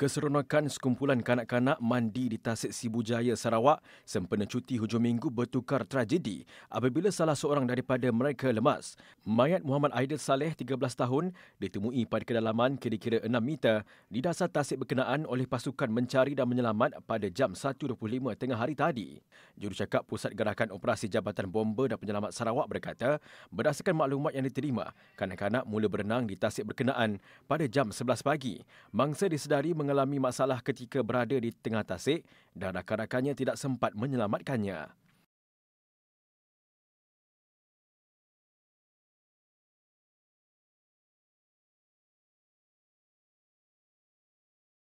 Keseronokan sekumpulan kanak-kanak mandi di Tasik Sibujaya, Sarawak sempena cuti hujung minggu bertukar tragedi apabila salah seorang daripada mereka lemas. Mayat Muhammad Aidil Saleh, 13 tahun, ditemui pada kedalaman kira-kira 6 meter di dasar tasik berkenaan oleh pasukan mencari dan menyelamat pada jam 1.25 tengah hari tadi. Jurucakap Pusat Gerakan Operasi Jabatan Bomba dan Penyelamat Sarawak berkata, berdasarkan maklumat yang diterima, kanak-kanak mula berenang di tasik berkenaan pada jam 11 pagi. Mangsa disedari meng- mengalami masalah ketika berada di tengah tasik dan rakan-rakannya tidak sempat menyelamatkannya.